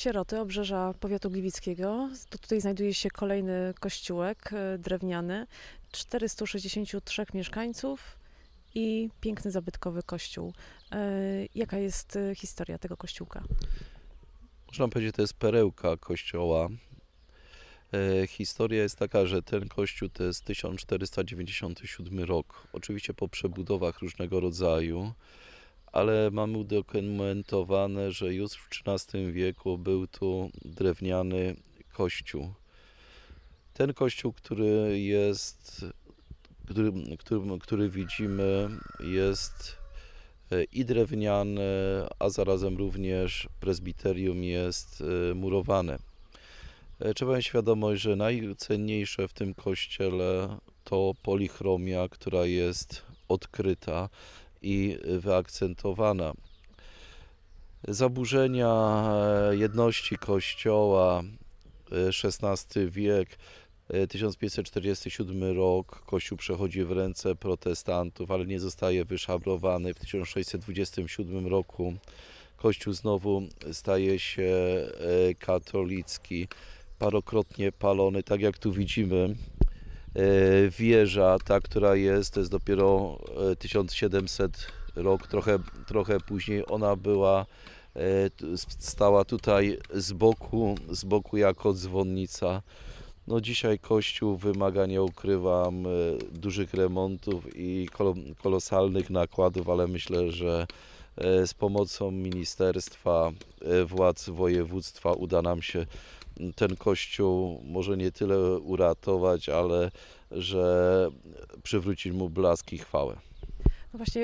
sieroty obrzeża powiatu gliwickiego. To tutaj znajduje się kolejny kościółek e, drewniany, 463 mieszkańców i piękny zabytkowy kościół. E, jaka jest e, historia tego kościółka? Można powiedzieć, to jest perełka kościoła. Historia jest taka, że ten kościół to jest 1497 rok. Oczywiście po przebudowach różnego rodzaju ale mamy udokumentowane, że już w XIII wieku był tu drewniany kościół. Ten kościół, który jest, który, który, który widzimy, jest e, i drewniany, a zarazem również prezbiterium jest e, murowane. E, trzeba mieć świadomość, że najcenniejsze w tym kościele to polichromia, która jest odkryta i wyakcentowana. Zaburzenia e, jedności Kościoła, XVI e, wiek, 1547 e, rok Kościół przechodzi w ręce protestantów, ale nie zostaje wyszabrowany. W 1627 roku Kościół znowu staje się katolicki, parokrotnie palony, tak jak tu widzimy. E, wieża, ta, która jest, to jest dopiero 1700 e, rok, trochę, trochę później ona była, e, stała tutaj z boku, z boku jako dzwonnica. No dzisiaj kościół wymaga, nie ukrywam, dużych remontów i kolosalnych nakładów, ale myślę, że z pomocą ministerstwa, władz województwa uda nam się ten kościół może nie tyle uratować, ale że przywrócić mu blask i chwałę. No właśnie,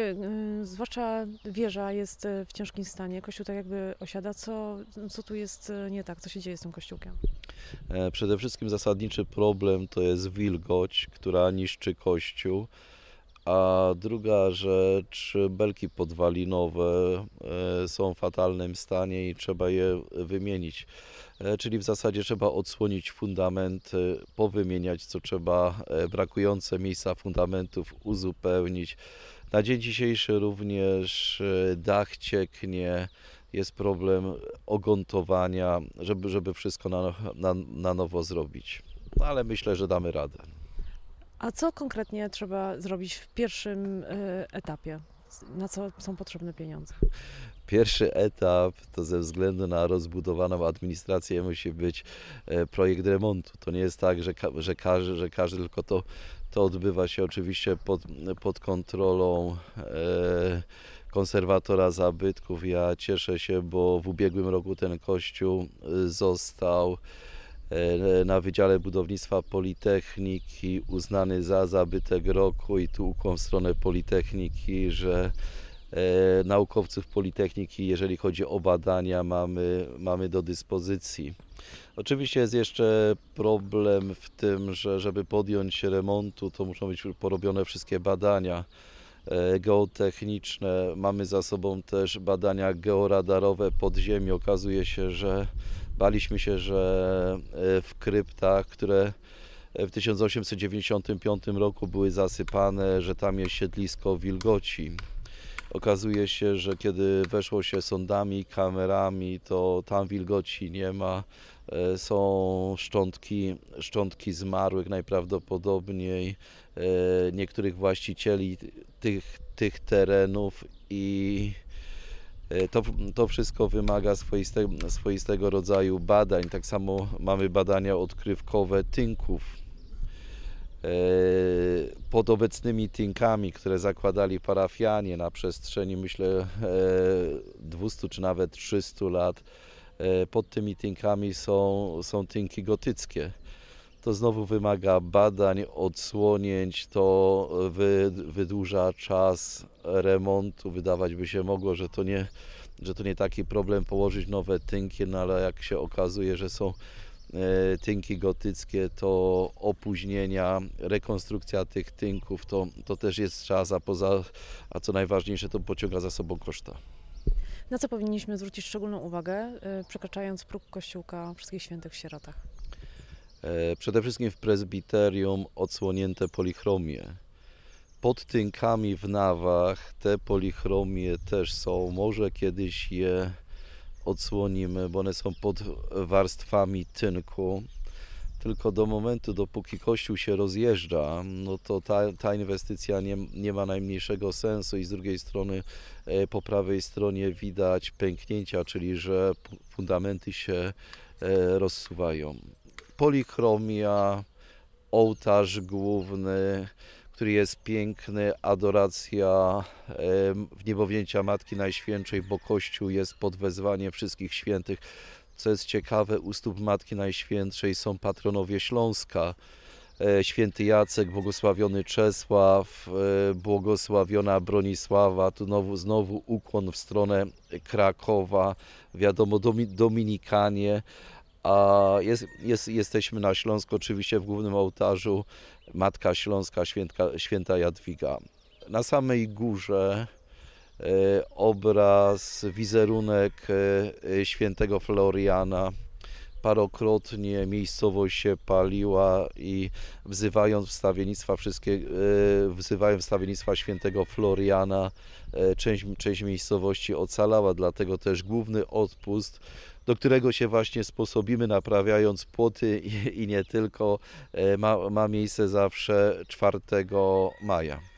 y, zwłaszcza wieża jest y, w ciężkim stanie, kościół tak jakby osiada. Co, co tu jest y, nie tak? Co się dzieje z tym kościółkiem? E, przede wszystkim zasadniczy problem to jest wilgoć, która niszczy kościół. A druga rzecz, belki podwalinowe e, są w fatalnym stanie i trzeba je wymienić. E, czyli w zasadzie trzeba odsłonić fundament, powymieniać co trzeba, e, brakujące miejsca fundamentów uzupełnić. Na dzień dzisiejszy również dach cieknie, jest problem ogontowania, żeby, żeby wszystko na, na, na nowo zrobić. No, ale myślę, że damy radę. A co konkretnie trzeba zrobić w pierwszym e, etapie? Na co są potrzebne pieniądze? Pierwszy etap to ze względu na rozbudowaną administrację musi być e, projekt remontu. To nie jest tak, że, ka że, każdy, że każdy tylko to, to odbywa się oczywiście pod, pod kontrolą e, konserwatora zabytków. Ja cieszę się, bo w ubiegłym roku ten kościół e, został E, na Wydziale Budownictwa Politechniki uznany za zabytek roku i tu ukłon w stronę Politechniki, że e, naukowców Politechniki, jeżeli chodzi o badania, mamy, mamy do dyspozycji. Oczywiście jest jeszcze problem w tym, że żeby podjąć się remontu, to muszą być porobione wszystkie badania e, geotechniczne. Mamy za sobą też badania georadarowe pod ziemi. Okazuje się, że Baliśmy się, że e, w kryptach, które e, w 1895 roku były zasypane, że tam jest siedlisko wilgoci. Okazuje się, że kiedy weszło się sondami, kamerami, to tam wilgoci nie ma. E, są szczątki, szczątki zmarłych najprawdopodobniej niektórych właścicieli tych, tych terenów i E, to, to wszystko wymaga swoiste, swoistego rodzaju badań. Tak samo mamy badania odkrywkowe tynków e, pod obecnymi tinkami, które zakładali parafianie na przestrzeni myślę 200 e, czy nawet 300 lat. Pod tymi tinkami są, są tinki gotyckie to znowu wymaga badań, odsłonięć, to wydłuża czas remontu. Wydawać by się mogło, że to nie, że to nie taki problem położyć nowe tynki, no ale jak się okazuje, że są e, tynki gotyckie, to opóźnienia, rekonstrukcja tych tynków, to, to też jest czas, a, poza, a co najważniejsze, to pociąga za sobą koszta. Na co powinniśmy zwrócić szczególną uwagę, e, przekraczając próg kościółka wszystkich świętych w sierotach? E, przede wszystkim w prezbiterium odsłonięte polichromie. Pod tynkami w nawach te polichromie też są. Może kiedyś je odsłonimy, bo one są pod warstwami tynku. Tylko do momentu, dopóki kościół się rozjeżdża, no to ta, ta inwestycja nie, nie ma najmniejszego sensu i z drugiej strony, e, po prawej stronie widać pęknięcia, czyli że fundamenty się e, rozsuwają polichromia, ołtarz główny, który jest piękny, adoracja w niebowzięcia Matki Najświętszej, bo Kościół jest pod wezwanie wszystkich świętych. Co jest ciekawe, u stóp Matki Najświętszej są patronowie Śląska. E, święty Jacek, błogosławiony Czesław, e, błogosławiona Bronisława, tu znowu, znowu ukłon w stronę Krakowa, wiadomo Dominikanie. A jest, jest, jesteśmy na Śląsku, oczywiście w głównym ołtarzu Matka Śląska, Święta Jadwiga. Na samej górze e, obraz, wizerunek e, e, świętego Floriana, parokrotnie miejscowość się paliła i wzywając wstawiennictwa wszystkie, e, wzywając wstawiennictwa świętego Floriana, e, część, część miejscowości ocalała, dlatego też główny odpust do którego się właśnie sposobimy, naprawiając płoty i, i nie tylko, e, ma, ma miejsce zawsze 4 maja.